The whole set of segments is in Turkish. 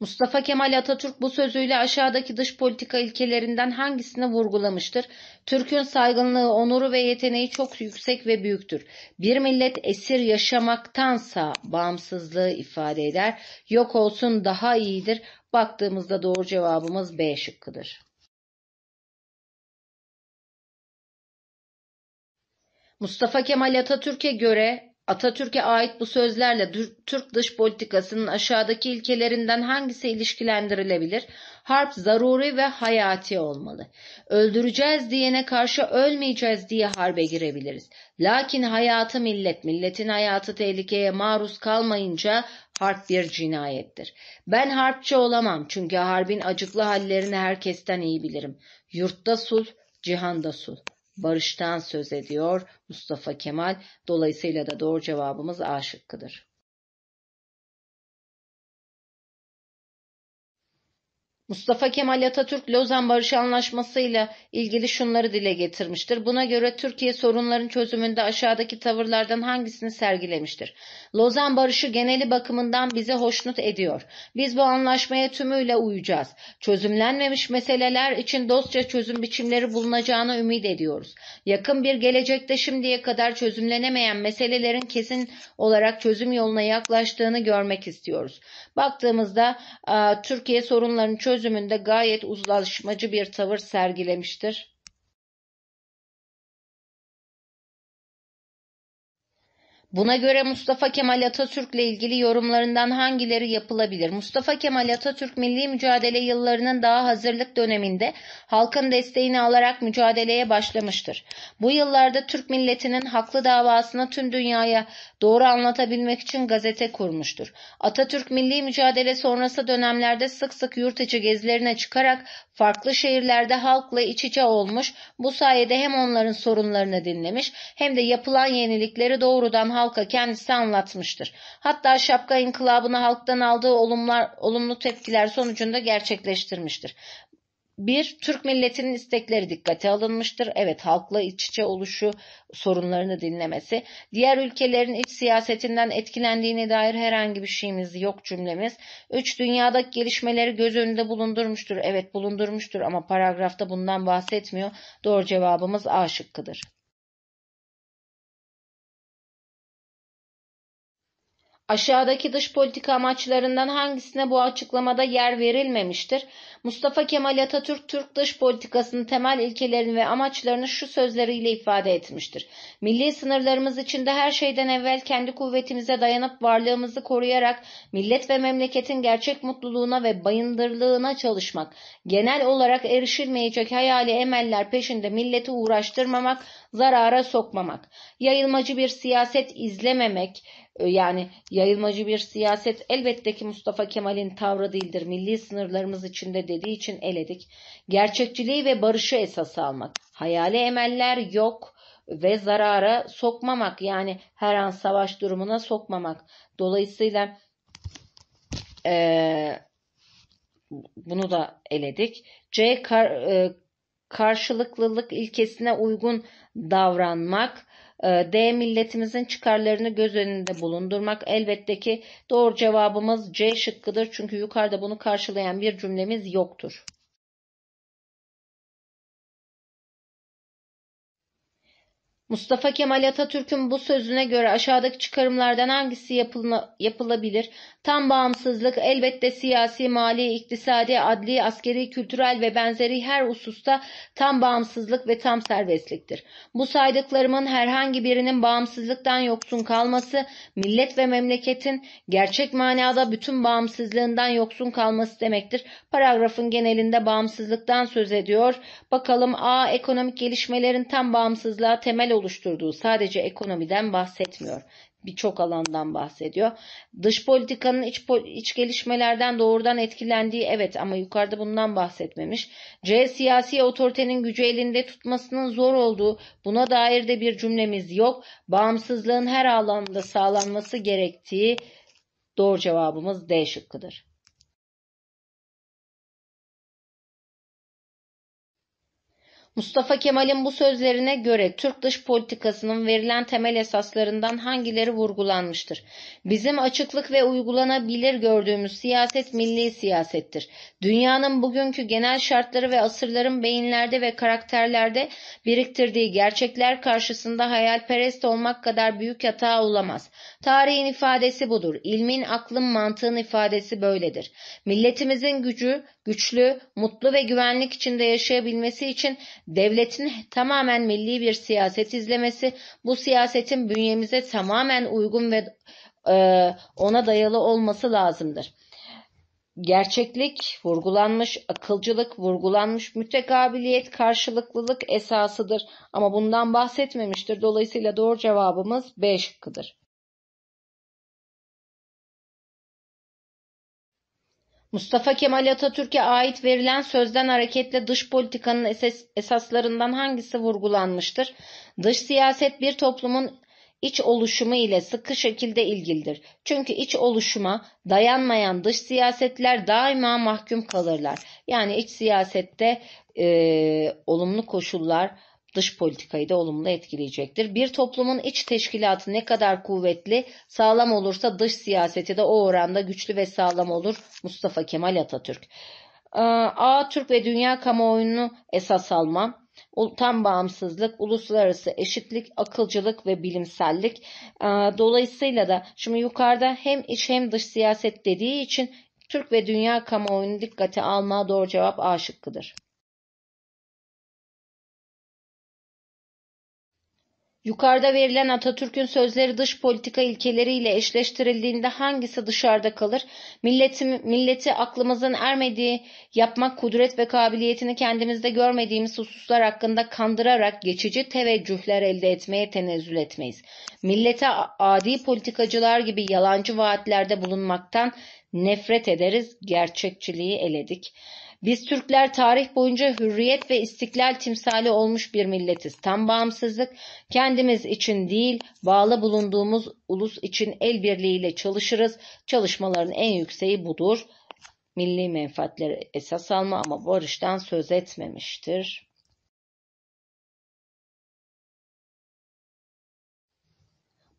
Mustafa Kemal Atatürk bu sözüyle aşağıdaki dış politika ilkelerinden hangisini vurgulamıştır? Türk'ün saygınlığı, onuru ve yeteneği çok yüksek ve büyüktür. Bir millet esir yaşamaktansa bağımsızlığı ifade eder. Yok olsun daha iyidir. Baktığımızda doğru cevabımız B şıkkıdır. Mustafa Kemal Atatürk'e göre Atatürk'e ait bu sözlerle Türk dış politikasının aşağıdaki ilkelerinden hangisi ilişkilendirilebilir? Harp zaruri ve hayati olmalı. Öldüreceğiz diyene karşı ölmeyeceğiz diye harbe girebiliriz. Lakin hayatı millet, milletin hayatı tehlikeye maruz kalmayınca harp bir cinayettir. Ben harpçı olamam çünkü harbin acıklı hallerini herkesten iyi bilirim. Yurtta sulh, cihanda sulh barıştan söz ediyor Mustafa Kemal. Dolayısıyla da doğru cevabımız A şıkkıdır. Mustafa Kemal Atatürk Lozan Barış Anlaşması ile ilgili şunları dile getirmiştir. Buna göre Türkiye sorunların çözümünde aşağıdaki tavırlardan hangisini sergilemiştir? Lozan Barışı geneli bakımından bize hoşnut ediyor. Biz bu anlaşmaya tümüyle uyacağız. Çözümlenmemiş meseleler için dostça çözüm biçimleri bulunacağını ümit ediyoruz. Yakın bir gelecekte şimdiye kadar çözümlenemeyen meselelerin kesin olarak çözüm yoluna yaklaştığını görmek istiyoruz. Baktığımızda Türkiye sorunların çöz çözümünde gayet uzlaşmacı bir tavır sergilemiştir. Buna göre Mustafa Kemal Atatürk'le ilgili yorumlarından hangileri yapılabilir? Mustafa Kemal Atatürk milli mücadele yıllarının daha hazırlık döneminde halkın desteğini alarak mücadeleye başlamıştır. Bu yıllarda Türk milletinin haklı davasını tüm dünyaya doğru anlatabilmek için gazete kurmuştur. Atatürk milli mücadele sonrası dönemlerde sık sık yurt içi gezilerine çıkarak farklı şehirlerde halkla iç içe olmuş, bu sayede hem onların sorunlarını dinlemiş hem de yapılan yenilikleri doğrudan halka kendisi anlatmıştır. Hatta şapka inkılabını halktan aldığı olumlar, olumlu tepkiler sonucunda gerçekleştirmiştir. Bir, Türk milletinin istekleri dikkate alınmıştır. Evet, halkla iç içe oluşu, sorunlarını dinlemesi. Diğer ülkelerin iç siyasetinden etkilendiğine dair herhangi bir şeyimiz yok cümlemiz. Üç, dünyadaki gelişmeleri göz önünde bulundurmuştur. Evet, bulundurmuştur ama paragrafta bundan bahsetmiyor. Doğru cevabımız A şıkkıdır. Aşağıdaki dış politika amaçlarından hangisine bu açıklamada yer verilmemiştir? Mustafa Kemal Atatürk Türk dış politikasının temel ilkelerini ve amaçlarını şu sözleriyle ifade etmiştir. Milli sınırlarımız içinde her şeyden evvel kendi kuvvetimize dayanıp varlığımızı koruyarak millet ve memleketin gerçek mutluluğuna ve bayındırlığına çalışmak, genel olarak erişilmeyecek hayali emeller peşinde milleti uğraştırmamak, zarara sokmamak, yayılmacı bir siyaset izlememek, e, yani yayılmacı bir siyaset elbette ki Mustafa Kemal'in tavrı değildir. Milli sınırlarımız içinde değil dediği için eledik. Gerçekçiliği ve barışı esas almak. Hayali emeller yok ve zarara sokmamak yani her an savaş durumuna sokmamak. Dolayısıyla e, bunu da eledik. C kar, e, karşılıklılık ilkesine uygun davranmak, e, D milletimizin çıkarlarını göz önünde bulundurmak elbette ki doğru cevabımız C şıkkıdır. Çünkü yukarıda bunu karşılayan bir cümlemiz yoktur. Mustafa Kemal Atatürk'ün bu sözüne göre aşağıdaki çıkarımlardan hangisi yapılma, yapılabilir? Tam bağımsızlık elbette siyasi, mali, iktisadi, adli, askeri, kültürel ve benzeri her hususta tam bağımsızlık ve tam serbestliktir. Bu saydıklarımın herhangi birinin bağımsızlıktan yoksun kalması, millet ve memleketin gerçek manada bütün bağımsızlığından yoksun kalması demektir. Paragrafın genelinde bağımsızlıktan söz ediyor. Bakalım A. Ekonomik gelişmelerin tam bağımsızlığa temel oluşturduğu sadece ekonomiden bahsetmiyor. Birçok alandan bahsediyor. Dış politikanın iç, iç gelişmelerden doğrudan etkilendiği evet ama yukarıda bundan bahsetmemiş. C. Siyasi otoritenin gücü elinde tutmasının zor olduğu buna dair de bir cümlemiz yok. Bağımsızlığın her alanda sağlanması gerektiği doğru cevabımız D şıkkıdır. Mustafa Kemal'in bu sözlerine göre Türk dış politikasının verilen temel esaslarından hangileri vurgulanmıştır? Bizim açıklık ve uygulanabilir gördüğümüz siyaset milli siyasettir. Dünyanın bugünkü genel şartları ve asırların beyinlerde ve karakterlerde biriktirdiği gerçekler karşısında hayalperest olmak kadar büyük hata olamaz. Tarihin ifadesi budur. İlmin, aklın, mantığın ifadesi böyledir. Milletimizin gücü, güçlü, mutlu ve güvenlik içinde yaşayabilmesi için devletin tamamen milli bir siyaset izlemesi, bu siyasetin bünyemize tamamen uygun ve e, ona dayalı olması lazımdır. Gerçeklik vurgulanmış, akılcılık vurgulanmış, mütekabiliyet, karşılıklılık esasıdır ama bundan bahsetmemiştir. Dolayısıyla doğru cevabımız B şıkkıdır. Mustafa Kemal Atatürk'e ait verilen sözden hareketle dış politikanın esaslarından hangisi vurgulanmıştır? Dış siyaset bir toplumun iç oluşumu ile sıkı şekilde ilgilidir. Çünkü iç oluşuma dayanmayan dış siyasetler daima mahkum kalırlar. Yani iç siyasette e, olumlu koşullar dış politikayı da olumlu etkileyecektir. Bir toplumun iç teşkilatı ne kadar kuvvetli, sağlam olursa dış siyaseti de o oranda güçlü ve sağlam olur Mustafa Kemal Atatürk. Ee, A Türk ve dünya kamuoyunu esas alma, tam bağımsızlık, uluslararası eşitlik, akılcılık ve bilimsellik. Ee, dolayısıyla da şimdi yukarıda hem iç hem dış siyaset dediği için Türk ve dünya kamuoyunu dikkate alma doğru cevap A şıkkıdır. Yukarıda verilen Atatürk'ün sözleri dış politika ilkeleriyle eşleştirildiğinde hangisi dışarıda kalır? Milleti, milleti aklımızın ermediği, yapmak kudret ve kabiliyetini kendimizde görmediğimiz hususlar hakkında kandırarak geçici teveccühler elde etmeye tenezzül etmeyiz. Millete adi politikacılar gibi yalancı vaatlerde bulunmaktan nefret ederiz, gerçekçiliği eledik. Biz Türkler tarih boyunca hürriyet ve istiklal timsali olmuş bir milletiz. Tam bağımsızlık kendimiz için değil, bağlı bulunduğumuz ulus için el birliğiyle çalışırız. Çalışmaların en yükseği budur. Milli menfaatleri esas alma ama barıştan söz etmemiştir.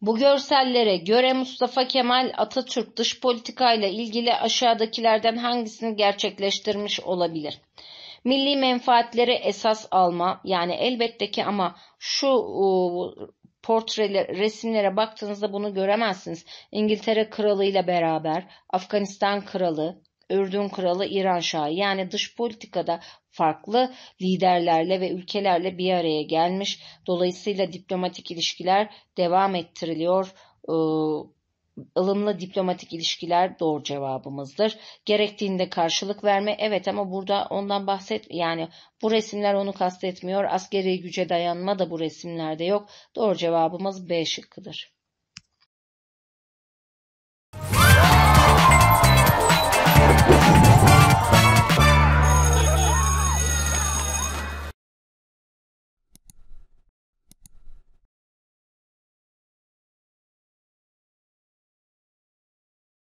Bu görsellere göre Mustafa Kemal Atatürk dış politikayla ilgili aşağıdakilerden hangisini gerçekleştirmiş olabilir? Milli menfaatleri esas alma yani elbette ki ama şu portreler, resimlere baktığınızda bunu göremezsiniz. İngiltere kralı ile beraber, Afganistan kralı, Ürdün kralı İran Şahı yani dış politikada farklı liderlerle ve ülkelerle bir araya gelmiş. Dolayısıyla diplomatik ilişkiler devam ettiriliyor. Ee, ılımlı diplomatik ilişkiler doğru cevabımızdır. Gerektiğinde karşılık verme evet ama burada ondan bahset yani bu resimler onu kastetmiyor. Askeri güce dayanma da bu resimlerde yok. Doğru cevabımız B şıkkıdır.